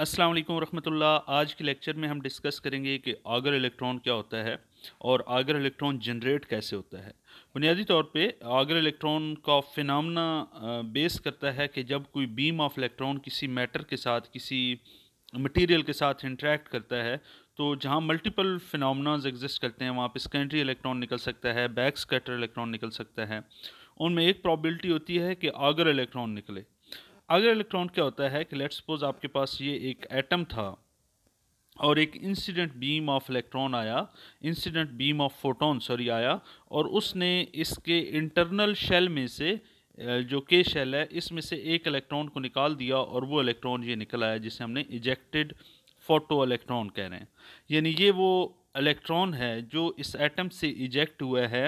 अस्सलाम वालेकुम रहमतुल्लाह आज के लेक्चर में हम डिस्कस करेंगे कि आगर इलेक्ट्रॉन क्या होता है और आगर इलेक्ट्रॉन जनरेट कैसे होता है बुनियादी तौर पे आगर इलेक्ट्रॉन का फिनामना बेस करता है कि जब कोई बीम ऑफ इलेक्ट्रॉन किसी मैटर के साथ किसी मटेरियल के साथ इंटरेक्ट करता है तो जहाँ मल्टीपल फिनमनाज एग्जिस्ट करते हैं वहाँ पर सेकेंडरी इलेक्ट्रॉन निकल सकता है बैक स्कैटर इलेक्ट्रॉन निकल सकता है उनमें एक प्रॉबिलिटी होती है कि आगर इलेक्ट्रॉन निकले अगला इलेक्ट्रॉन क्या होता है कि लेट्स सपोज आपके पास ये एक एटम था और एक इंसिडेंट बीम ऑफ इलेक्ट्रॉन आया incident beam of photon sorry आया और उसने इसके इंटरनल शेल में से जो के शेल है इसमें से एक इलेक्ट्रॉन को निकाल दिया और वो इलेक्ट्रॉन ये निकल आया जिसे हमने इजेक्टेड फोटो इलेक्ट्रॉन कह रहे हैं यानी ये वो इलेक्ट्रॉन है जो इस एटम से इजेक्ट हुआ है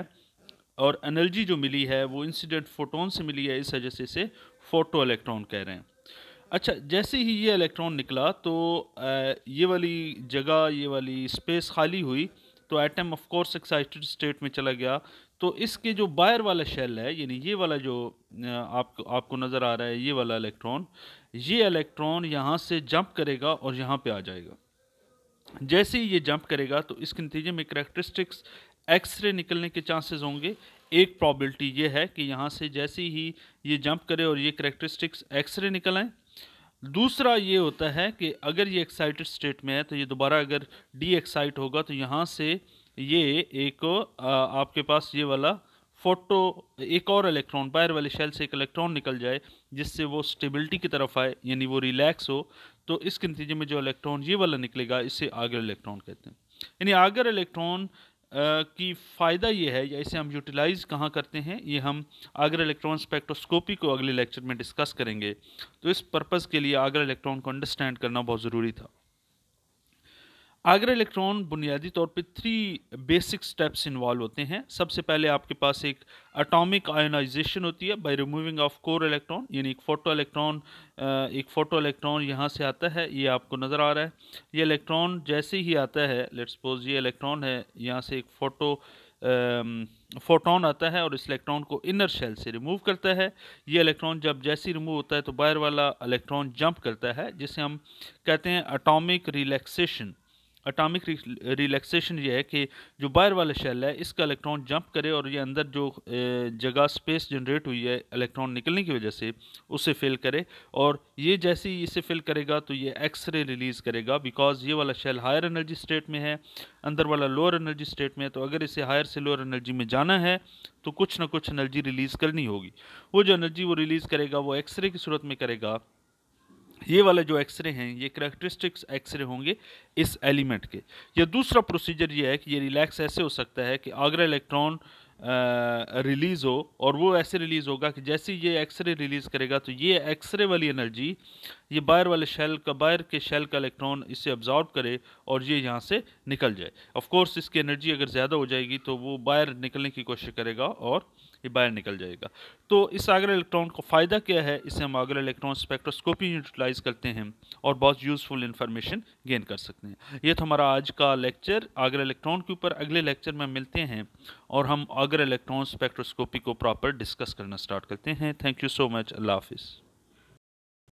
और एनर्जी जो मिली है वो इंसिडेंट फोटोन से मिली है इस वजह से इसे फोटो इलेक्ट्रॉन कह रहे हैं अच्छा जैसे ही ये इलेक्ट्रॉन निकला तो ये वाली जगह ये वाली स्पेस खाली हुई तो atom of course excited state में चला गया तो इसके जो बायर वाला शेल है यानी ये वाला जो आपको आपको नज़र आ रहा है ये वाला इलेक्ट्रॉन ये इलेक्ट्रॉन यहाँ से जंप करेगा और यहाँ पर आ जाएगा जैसे ही ये जंप करेगा तो इसके नतीजे में करेक्ट्रिस्टिक्स एक्सरे निकलने के चांसेस होंगे एक प्रॉबिलिटी ये है कि यहाँ से जैसे ही ये जंप करे और ये करेक्टरिस्टिक्स एक्सरे निकल आए दूसरा ये होता है कि अगर ये एक्साइटेड स्टेट में है तो ये दोबारा अगर डी एक्साइट होगा तो यहाँ से ये एक आपके पास ये वाला फोटो एक और इलेक्ट्रॉन बाहर वाले शेल से एक इलेक्ट्रॉन निकल जाए जिससे वो स्टेबिलिटी की तरफ आए यानी वो रिलैक्स हो तो इसके नतीजे में जो इलेक्ट्रॉन ये वाला निकलेगा इसे आगर इलेक्ट्रॉन कहते हैं यानी आगर इलेक्ट्रॉन की फ़ायदा ये है या इसे हम यूटिलाइज़ कहाँ करते हैं ये हम आगरा इलेक्ट्रॉन स्पेक्ट्रोस्कोपी को अगले लेक्चर में डिस्कस करेंगे तो इस पर्पज़ के लिए आगरा इलेक्ट्रॉन को अंडरस्टैंड करना बहुत ज़रूरी था आगरा इलेक्ट्रॉन बुनियादी तौर पे थ्री बेसिक स्टेप्स इन्वॉल्व होते हैं सबसे पहले आपके पास एक एटॉमिक आयोनाइजेशन होती है by removing of core electron यानी एक फोटो इलेक्ट्रॉन एक फोटो इलेक्ट्रॉन यहाँ से आता है ये आपको नज़र आ रहा है ये इलेक्ट्रॉन जैसे ही आता है लेट सपोज ये इलेक्ट्रॉन है यहाँ से एक फ़ोटो फोटोन आता है और इस इलेक्ट्रॉन को इनर शेल से रिमूव करता है ये इलेक्ट्रॉन जब जैसे ही रिमूव होता है तो बाहर वाला इलेक्ट्रॉन जंप करता है जिसे हम कहते हैं अटोमिक रिलैक्सेशन अटामिक रिलैक्सेशन ये है कि जो बाहर वाला शेल है इसका इलेक्ट्रॉन जंप करे और ये अंदर जो जगह स्पेस जनरेट हुई है इलेक्ट्रॉन निकलने की वजह से उसे फिल करे और ये जैसे ही इसे फिल करेगा तो ये एक्सरे रिलीज़ करेगा बिकॉज ये वाला शेल हायर एनर्जी स्टेट में है अंदर वाला लोअर एनर्जी स्टेट में है तो अगर इसे हायर से लोअर एनर्जी में जाना है तो कुछ ना कुछ एनर्जी रिलीज़ करनी होगी वो जो एनर्जी वो रिलीज़ करेगा वो एक्सरे की सूरत में करेगा ये वाले जो एक्सरे हैं ये करेक्टरिस्टिक्स एक्सरे होंगे इस एलिमेंट के या दूसरा प्रोसीजर ये है कि ये रिलैक्स ऐसे हो सकता है कि आगरा इलेक्ट्रॉन रिलीज़ हो और वो ऐसे रिलीज़ होगा कि जैसे ये एक्सरे रिलीज़ करेगा तो ये एक्सरे वाली एनर्जी ये बायर वाले शेल का बायर के शेल का इलेक्ट्रॉन इसे ऑब्जॉर्व करे और ये यहाँ से निकल जाए ऑफ कोर्स इसकी एनर्जी अगर ज़्यादा हो जाएगी तो वो बायर निकलने की कोशिश करेगा और ये बाहर निकल जाएगा तो इस आगरा इलेक्ट्रॉन को फ़ायदा क्या है इसे हम आगरा इलेक्ट्रॉन स्पेक्ट्रोस्कोपी यूटिलाइज करते हैं और बहुत यूज़फुल इन्फॉर्मेशन गेन कर सकते हैं ये तो हमारा आज का लेक्चर आगरा इलेक्ट्रॉन के ऊपर अगले लेक्चर में मिलते हैं और हम अगर इलेक्ट्रॉन स्पेक्ट्रोस्कोपी को प्रॉपर डिस्कस करना स्टार्ट करते हैं थैंक यू सो मच अल्लाह हाफिज़